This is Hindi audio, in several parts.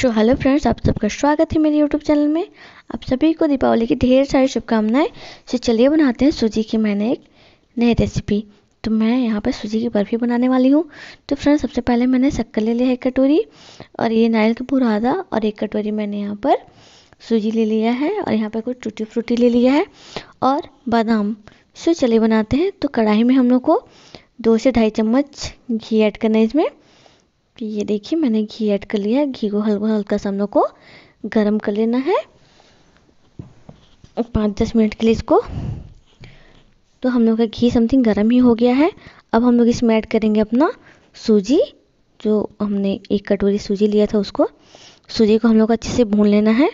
सो हेलो फ्रेंड्स आप सबका स्वागत है मेरे यूट्यूब चैनल में आप सभी को दीपावली की ढेर सारी शुभकामनाएं सो चलिए बनाते हैं सूजी की मैंने एक नई रेसिपी तो मैं यहाँ पर सूजी की बर्फ़ी बनाने वाली हूँ तो फ्रेंड्स सबसे पहले मैंने शक्कर ले लिया है एक कटोरी और ये नारियल का पूरा आधा और एक कटोरी मैंने यहाँ पर सूजी ले लिया है और यहाँ पर कुछ टूटी फ्रूटी ले लिया है और बादाम सो चलिए बनाते हैं तो कढ़ाई में हम लोग को दो से ढाई चम्मच घी ऐड करना है इसमें तो ये देखिए मैंने घी ऐड कर लिया है घी को हल्का हल्का सा हम लोग को गर्म कर लेना है पाँच दस मिनट के लिए इसको तो हम लोग का घी समथिंग गर्म ही हो गया है अब हम लोग इसमें ऐड करेंगे अपना सूजी जो हमने एक कटोरी सूजी लिया था उसको सूजी को हम लोग अच्छे से भून लेना है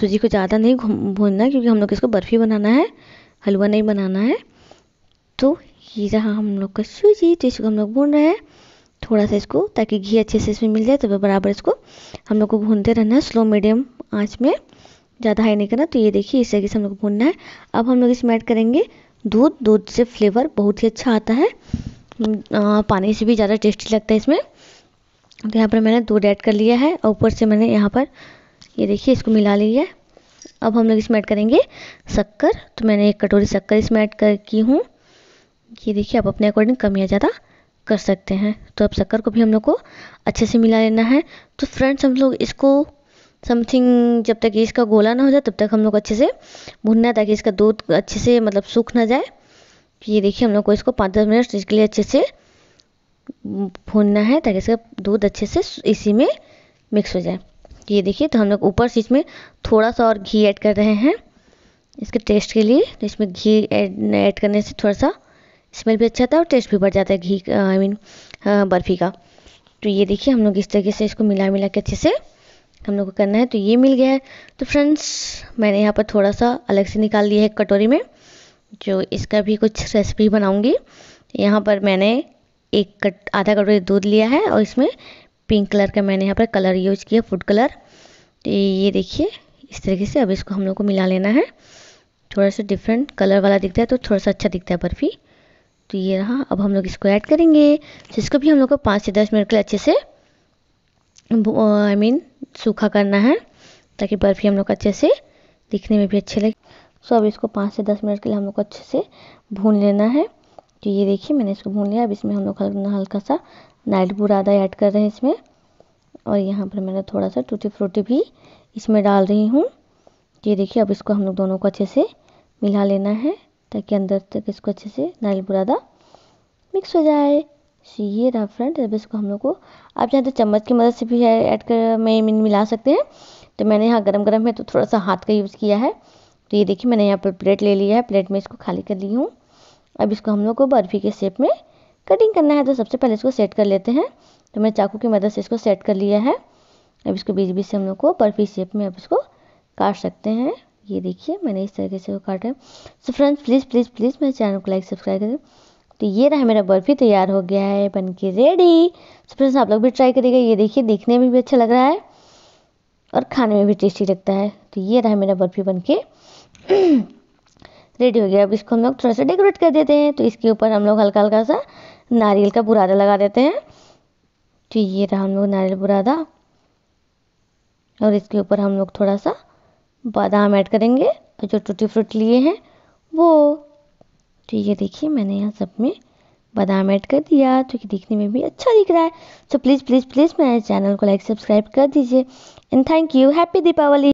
सूजी को ज़्यादा नहीं भूनना क्योंकि हम लोग इसको बर्फ़ी बनाना है हलवा नहीं बनाना है तो ये रहा हम लोग का सूजी तो इसको हम लोग भून रहे हैं थोड़ा सा इसको ताकि घी अच्छे से इसमें मिल जाए तो बराबर इसको हम लोग को भूनते रहना है स्लो मीडियम आँच में ज़्यादा हाई नहीं करना तो ये देखिए इस तरीके से हम लोग भूनना है अब हम लोग इसमें ऐड करेंगे दूध दूध से फ्लेवर बहुत ही अच्छा आता है हम्म, आ, पानी से भी ज़्यादा टेस्टी लगता है इसमें तो यहाँ पर मैंने दूध ऐड कर लिया है और ऊपर से मैंने यहाँ पर ये देखिए इसको मिला लिया है अब हम लोग इसमें ऐड करेंगे शक्कर तो मैंने एक कटोरी शक्कर इसमें ऐड कर की हूँ ये देखिए आप अपने अकॉर्डिंग कम या ज़्यादा कर सकते हैं तो अब शक्कर को भी हम लोग को अच्छे से मिला लेना है तो फ्रेंड्स हम लोग इसको समथिंग जब तक इसका गोला ना हो जाए तब तक हम लोग अच्छे से भुनना है ताकि इसका दूध अच्छे से मतलब सूख ना जाए तो ये देखिए हम लोग को इसको पाँच दस मिनट तो इसके लिए अच्छे से भूनना है ताकि इसका दूध अच्छे से इसी में मिक्स हो जाए ये देखिए तो हम लोग ऊपर से इसमें थोड़ा सा और घी ऐड कर रहे हैं इसके टेस्ट के लिए तो इसमें घी ऐड करने से थोड़ा सा स्मेल भी अच्छा था और टेस्ट भी बढ़ जाता है घी आई मीन बर्फ़ी का तो ये देखिए हम लोग इस तरीके से इसको मिला मिला के अच्छे से हम लोग को करना है तो ये मिल गया है तो फ्रेंड्स मैंने यहाँ पर थोड़ा सा अलग से निकाल लिया है कटोरी में जो इसका भी कुछ रेसिपी बनाऊँगी यहाँ पर मैंने एक कट आधा कटोरी दूध लिया है और इसमें पिंक कलर का मैंने यहाँ पर कलर यूज किया फूड कलर तो ये देखिए इस तरीके से अब इसको हम लोग को मिला लेना है थोड़ा सा डिफरेंट कलर वाला दिखता है तो थोड़ा सा अच्छा दिखता है बर्फ़ी तो ये रहा अब हम लोग इसको ऐड करेंगे तो इसको भी हम लोग को पाँच से दस मिनट के लिए अच्छे से आई मीन सूखा करना है ताकि बर्फ़ी हम लोग अच्छे से दिखने में भी अच्छे लगे सो अब इसको पाँच से दस मिनट के लिए हम लोग को अच्छे से भून लेना है तो ये देखिए मैंने इसको भून लिया अब इसमें हम लोग हल्का सा नाइट बुरादा ऐड कर रहे हैं इसमें और यहाँ पर मैंने थोड़ा सा टूटी फ्रूटी भी इसमें डाल रही हूँ ये देखिए अब इसको हम लोग दोनों को अच्छे से मिला लेना है ताकि अंदर तक इसको अच्छे से नारियल बुरादा मिक्स हो जाए सो ये रहा फ्रेंड अब इसको हम लोग को आप चाहें तो चम्मच की मदद से भी है ऐड कर में मिला सकते हैं तो मैंने यहाँ गरम गरम है तो थोड़ा सा हाथ का यूज़ किया है तो ये देखिए मैंने यहाँ पर प्लेट ले लिया है प्लेट में इसको खाली कर ली हूँ अब इसको हम लोग को बर्फ़ी के शेप में कटिंग करना है तो सबसे पहले इसको सेट कर लेते हैं तो मैंने चाकू की मदद से इसको सेट कर लिया है अब इसको बीच बीच से हम लोग को बर्फ़ी शेप में अब इसको काट सकते हैं ये देखिए मैंने इस तरीके से वो काटा है so friends please please please मेरे चैनल को लाइक सब्सक्राइब करें तो ये रहा मेरा बर्फ़ी तैयार हो गया है बन के रेडी सो फ्रेंड्स आप लोग भी ट्राई करिएगा ये देखिए देखने में भी अच्छा लग रहा है और खाने में भी टेस्टी लगता है तो ये रहा मेरा बर्फ़ी बन के रेडी हो गया अब इसको हम लोग थोड़ा सा डेकोरेट कर देते हैं तो इसके ऊपर हम लोग हल्का हल्का सा नारियल का बुरादा लगा देते हैं तो ये रहा हम लोग नारियल बुरादा और इसके ऊपर हम लोग थोड़ा सा बादाम ऐड करेंगे और जो टूटी फ्रूट लिए हैं वो तो ये देखिए मैंने यहाँ सब में बादाम ऐड कर दिया जो कि दिखने में भी अच्छा दिख रहा है सो प्लीज़ प्लीज़ प्लीज़ मेरे चैनल को लाइक सब्सक्राइब कर दीजिए and thank you happy Deepawali